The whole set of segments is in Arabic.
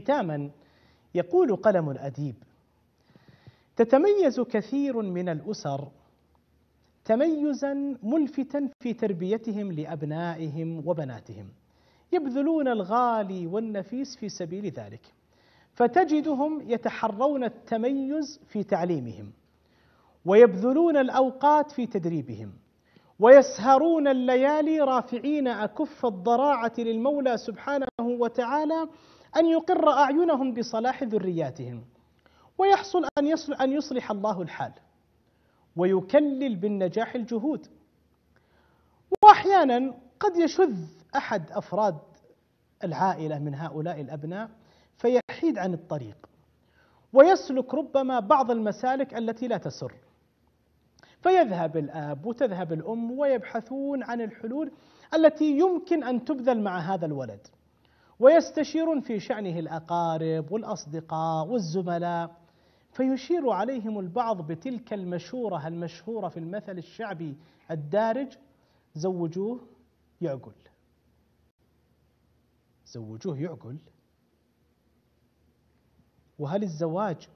ختاما يقول قلم الاديب تتميز كثير من الاسر تميزا ملفتا في تربيتهم لابنائهم وبناتهم يبذلون الغالي والنفيس في سبيل ذلك فتجدهم يتحرون التميز في تعليمهم ويبذلون الاوقات في تدريبهم ويسهرون الليالي رافعين اكف الضراعه للمولى سبحانه وتعالى أن يقر أعينهم بصلاح ذرياتهم ويحصل أن يصلح, أن يصلح الله الحال ويكلل بالنجاح الجهود وأحيانا قد يشذ أحد أفراد العائلة من هؤلاء الأبناء فيحيد عن الطريق ويسلك ربما بعض المسالك التي لا تسر فيذهب الاب وتذهب الام ويبحثون عن الحلول التي يمكن ان تبذل مع هذا الولد ويستشيرون في شأنه الأقارب والأصدقاء والزملاء فيشير عليهم البعض بتلك المشورة المشهورة في المثل الشعبي الدارج زوجوه يعقل زوجوه يعقل وهل الزواج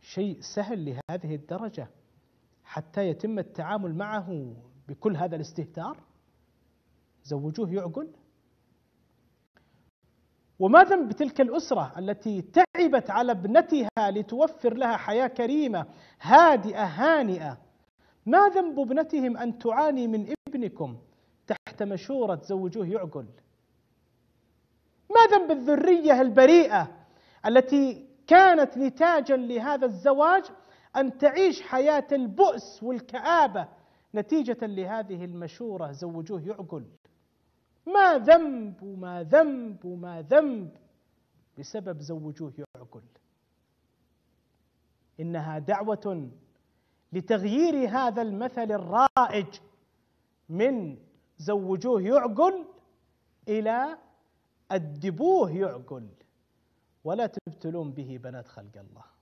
شيء سهل لهذه الدرجة حتى يتم التعامل معه بكل هذا الاستهتار زوجوه يعقل وما ذنب تلك الاسره التي تعبت على ابنتها لتوفر لها حياه كريمه هادئه هانئه ما ذنب ابنتهم ان تعاني من ابنكم تحت مشوره زوجوه يعقل ما ذنب الذريه البريئه التي كانت نتاجا لهذا الزواج ان تعيش حياه البؤس والكابه نتيجه لهذه المشوره زوجوه يعقل ما ذنب ما ذنب ما ذنب بسبب زوجوه يعقل انها دعوه لتغيير هذا المثل الرائج من زوجوه يعقل الى ادبوه يعقل ولا تبتلون به بنات خلق الله